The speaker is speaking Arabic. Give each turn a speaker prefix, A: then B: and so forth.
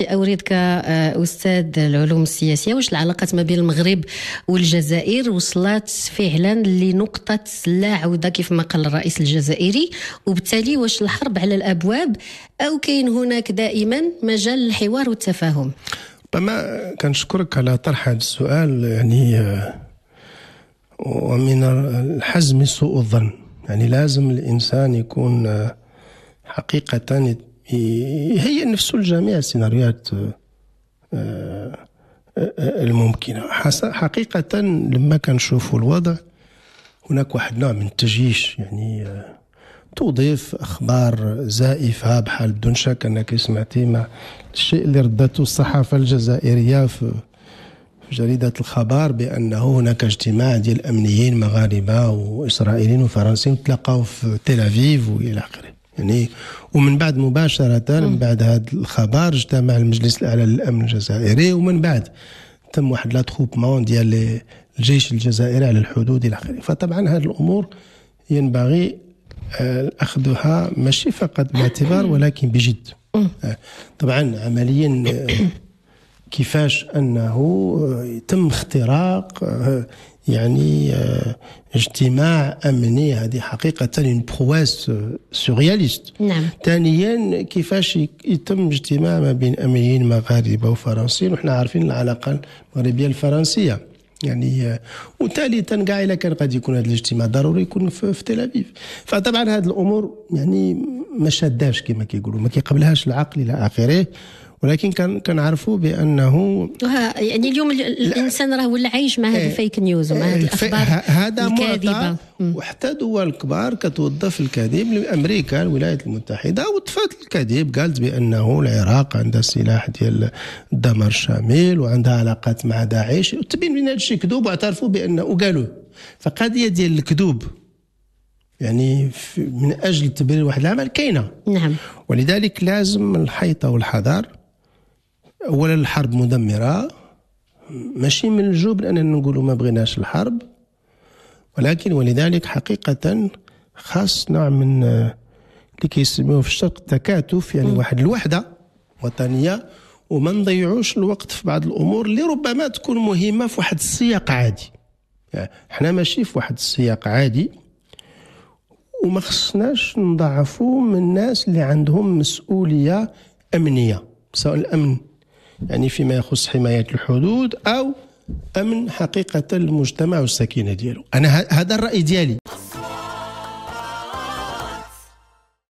A: تي أوريدك آه، أستاذ العلوم السياسية واش العلاقات ما بين المغرب والجزائر وصلت فعلا لنقطة لا عودة كيف ما قال الرئيس الجزائري وبالتالي واش الحرب على الأبواب أو كاين هناك دائما مجال للحوار
B: والتفاهم ربما كنشكرك على طرح هذا السؤال يعني آه، ومن الحزم سوء الظن يعني لازم الإنسان يكون آه، حقيقة هي نفس لجميع السيناريوهات آه، آه، الممكنة حقيقة لما كنشوفوا الوضع هناك واحد نوع من التجيش يعني آه، تضيف اخبار زائفه بحال بدون شك انك سمعتي مع الشيء اللي ردته الصحافه الجزائريه في جريده الخبر بانه هناك اجتماع ديال الامنيين مغاربه واسرائيليين وفرنسيين تلاقاو في تل أفيف والى اخره يعني ومن بعد مباشرة من بعد هذا الخبر اجتمع المجلس الأعلى للأمن الجزائري ومن بعد تم واحد لاتخوبمون ديال الجيش الجزائري على الحدود إلى آخره فطبعا هذه الأمور ينبغي آه، أخذها ماشي فقط باعتبار ولكن بجد آه، طبعا عمليا كيفاش انه يتم اختراق يعني اجتماع امني هذه حقيقه اون برواس سورياليست نعم ثانيا كيفاش يتم اجتماع ما بين امنيين مغاربه وفرنسيين وحنا عارفين العلاقه المغربيه الفرنسيه يعني وثالثا كاع الا كان قد يكون هذا الاجتماع ضروري يكون في تل ابيب فطبعا هذه الامور يعني ما شاداش كما كيقولوا ما كيقبلهاش العقل الى اخره ولكن كان كنعرفوا بانه
A: يعني اليوم الانسان راه ولا عايش مع هذه إيه. الفيك
B: نيوز ومع هذه إيه، الاخبار هذا الكاذبه وحتى دول كبار كتوظف الكذب امريكا الولايات المتحده وطفات الكذب قالت بانه العراق عندها السلاح ديال الدمار الشامل وعندها علاقات مع داعش وتبين من هذا الشيء كذوب واعترفوا بانه وقالوا فقضيه ديال الكذوب يعني من اجل تبرير واحد العمل كاينه نعم ولذلك لازم الحيطه والحذر اولا الحرب مدمره ماشي من الجوب اننا نقولوا ما بغيناش الحرب ولكن ولذلك حقيقه خاص نوع من آه، اللي كيسميوه في الشرق التكاتف يعني واحد الوحده وطنيه وما نضيعوش الوقت في بعض الامور اللي ربما تكون مهمه في واحد السياق عادي يعني احنا ماشي في واحد السياق عادي وما خصناش نضعفوا من الناس اللي عندهم مسؤوليه امنيه سواء الامن يعني فيما يخص حماية الحدود أو أمن حقيقة المجتمع والسكينة ديالو أنا هذا الرأي ديالي